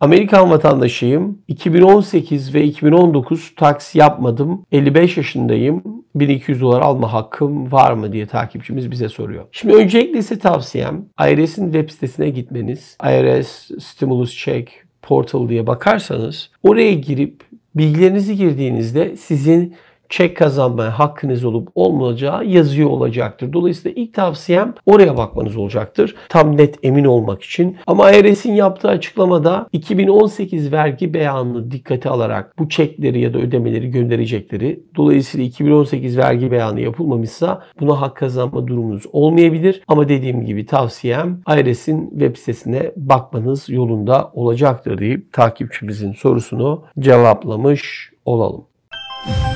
Amerikan vatandaşıyım. 2018 ve 2019 taks yapmadım. 55 yaşındayım. 1200 dolar alma hakkım var mı diye takipçimiz bize soruyor. Şimdi öncelikle size tavsiyem IRS'in web sitesine gitmeniz. IRS Stimulus Check Portal diye bakarsanız oraya girip bilgilerinizi girdiğinizde sizin çek kazanma hakkınız olup olmayacağı yazıyor olacaktır. Dolayısıyla ilk tavsiyem oraya bakmanız olacaktır. Tam net emin olmak için. Ama IRS'in yaptığı açıklamada 2018 vergi beyanını dikkate alarak bu çekleri ya da ödemeleri gönderecekleri. Dolayısıyla 2018 vergi beyanı yapılmamışsa buna hak kazanma durumunuz olmayabilir. Ama dediğim gibi tavsiyem IRS'in web sitesine bakmanız yolunda olacaktır deyip takipçimizin sorusunu cevaplamış olalım. Müzik